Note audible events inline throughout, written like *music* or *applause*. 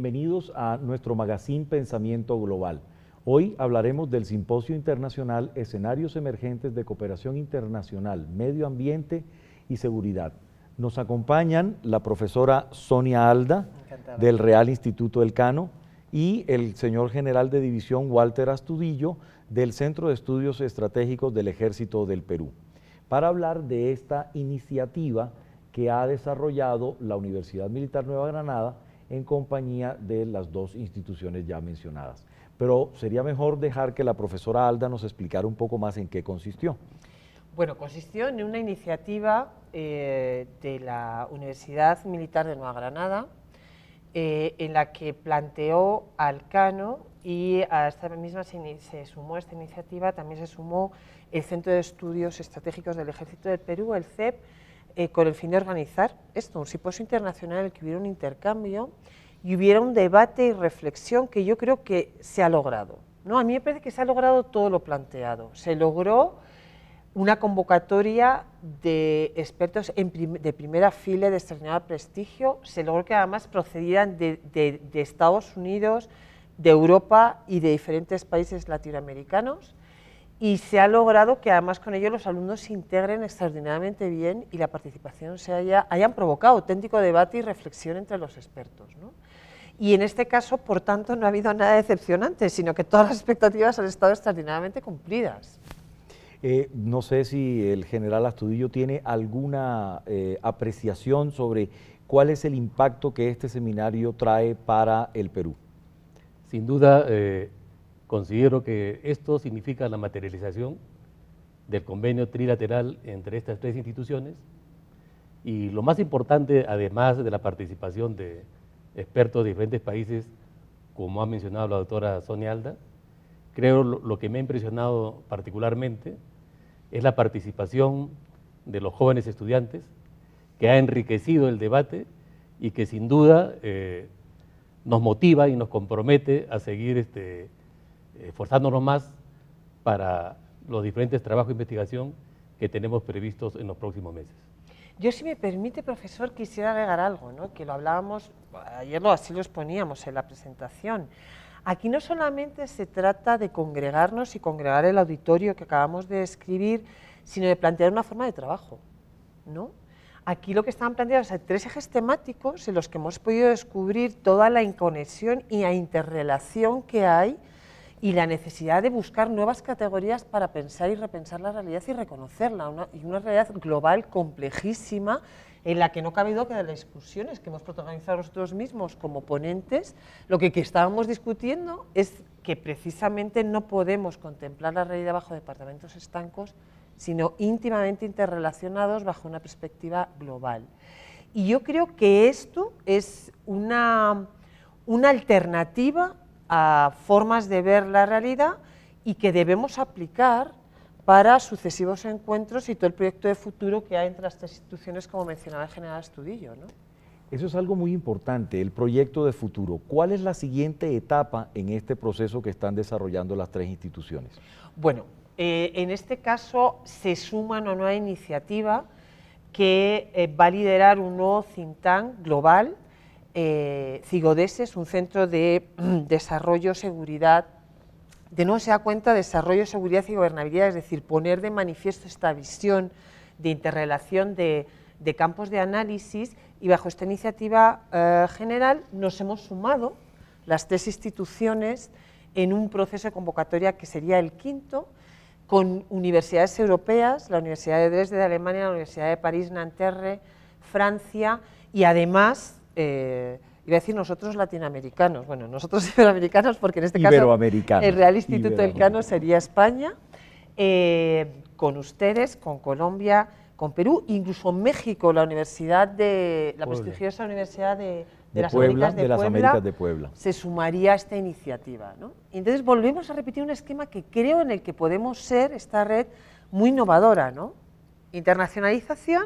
Bienvenidos a nuestro magazine Pensamiento Global. Hoy hablaremos del Simposio Internacional Escenarios Emergentes de Cooperación Internacional, Medio Ambiente y Seguridad. Nos acompañan la profesora Sonia Alda del Real Instituto Elcano y el señor general de división Walter Astudillo del Centro de Estudios Estratégicos del Ejército del Perú, para hablar de esta iniciativa que ha desarrollado la Universidad Militar Nueva Granada en compañía de las dos instituciones ya mencionadas. Pero sería mejor dejar que la profesora Alda nos explicara un poco más en qué consistió. Bueno, consistió en una iniciativa eh, de la Universidad Militar de Nueva Granada, eh, en la que planteó Alcano y a esta misma se, se, sumó esta iniciativa, también se sumó el Centro de Estudios Estratégicos del Ejército del Perú, el CEP, eh, con el fin de organizar esto, un simposio internacional en el que hubiera un intercambio y hubiera un debate y reflexión que yo creo que se ha logrado. ¿no? A mí me parece que se ha logrado todo lo planteado. Se logró una convocatoria de expertos de primera fila de extraordinario prestigio, se logró que además procedieran de Estados Unidos, de Europa y de diferentes países latinoamericanos y se ha logrado que además con ello los alumnos se integren extraordinariamente bien y la participación se haya, hayan provocado auténtico debate y reflexión entre los expertos. Y en este caso, por tanto, no ha habido nada decepcionante, sino que todas las expectativas han estado extraordinariamente cumplidas. Eh, no sé si el general Astudillo tiene alguna eh, apreciación sobre cuál es el impacto que este seminario trae para el Perú. Sin duda, eh, Considero que esto significa la materialización del convenio trilateral entre estas tres instituciones y lo más importante, además de la participación de expertos de diferentes países, como ha mencionado la doctora Sonia Alda, creo lo, que me ha impresionado particularmente es la participación de los jóvenes estudiantes, que ha enriquecido el debate y que sin duda eh, nos motiva y nos compromete a seguir este, eh, esforzándonos más para los diferentes trabajos de investigación que tenemos previstos en los próximos meses. Yo, si me permite, profesor, quisiera agregar algo, ¿no? que lo hablábamos, ayer así lo exponíamos en la presentación. Aquí no solamente se trata de congregarnos y congregar el auditorio que acabamos de escribir, sino de plantear una forma de trabajo. ¿no? Aquí lo que están planteados son tres ejes temáticos en los que hemos podido descubrir toda la inconexión y la interrelación que hay y la necesidad de buscar nuevas categorías para pensar y repensar la realidad y reconocerla, y una realidad global complejísima en la que no cabe duda que de las discusiones que hemos protagonizado nosotros mismos como ponentes, lo que, estábamos discutiendo es que precisamente no podemos contemplar la realidad bajo departamentos estancos, sino íntimamente interrelacionados bajo una perspectiva global. Y yo creo que esto es una, una alternativa a formas de ver la realidad y que debemos aplicar para sucesivos encuentros y todo el proyecto de futuro que hay entre las tres instituciones, como mencionaba el general Estudillo. ¿no? Eso es algo muy importante, el proyecto de futuro. ¿Cuál es la siguiente etapa en este proceso que están desarrollando las tres instituciones? Bueno, eh, en este caso se suma una nueva iniciativa que eh, va a liderar un nuevo think tank global eh, un centro de mm, desarrollo, seguridad, de no se da cuenta desarrollo, seguridad y gobernabilidad, es decir, poner de manifiesto esta visión de interrelación de, campos de análisis y bajo esta iniciativa eh, general nos hemos sumado las tres instituciones en un proceso de convocatoria que sería el quinto, con universidades europeas, la Universidad de Dresde de Alemania, la Universidad de París, Nanterre, Francia y además eh, iba a decir nosotros latinoamericanos, bueno, nosotros *laughs* iberoamericanos, porque en este caso el Real Instituto del Cano sería España, eh, con ustedes, con Colombia, con Perú, incluso México, la universidad de la prestigiosa Universidad de, las, Américas de, Puebla, se sumaría a esta iniciativa. Entonces volvemos a repetir un esquema que creo en el que podemos ser esta red muy innovadora, ¿no? Internacionalización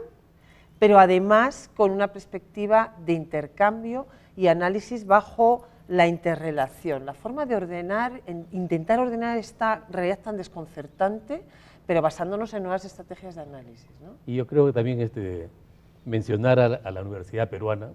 pero además con una perspectiva de intercambio y análisis bajo la interrelación. La forma de ordenar, intentar ordenar esta realidad tan desconcertante, pero basándonos en nuevas estrategias de análisis. Y yo creo que también este, mencionar a la Universidad Peruana,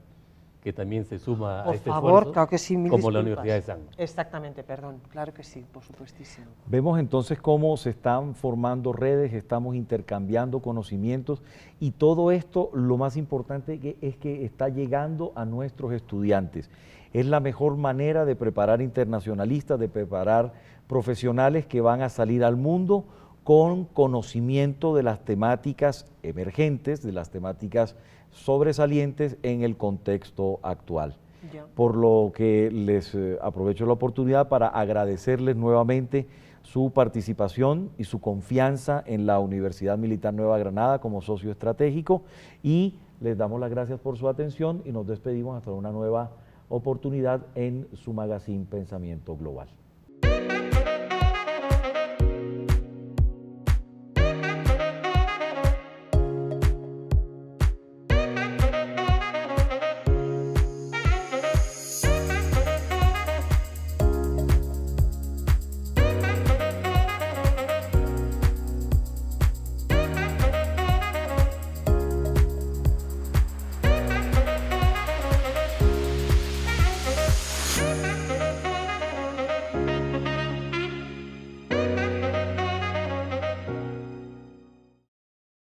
que también se suma a este favor, claro que sí, como la Universidad de San Exactamente, perdón, claro que sí, por supuestísimo. Vemos entonces cómo se están formando redes, estamos intercambiando conocimientos y todo esto, lo más importante es que está llegando a nuestros estudiantes. Es la mejor manera de preparar internacionalistas, de preparar profesionales que van a salir al mundo con conocimiento de las temáticas emergentes, de las temáticas sobresalientes en el contexto actual. Por lo que les eh, aprovecho la oportunidad para agradecerles nuevamente su participación y su confianza en la Universidad Militar Nueva Granada como socio estratégico y les damos las gracias por su atención y nos despedimos hasta una nueva oportunidad en su magazine Pensamiento Global.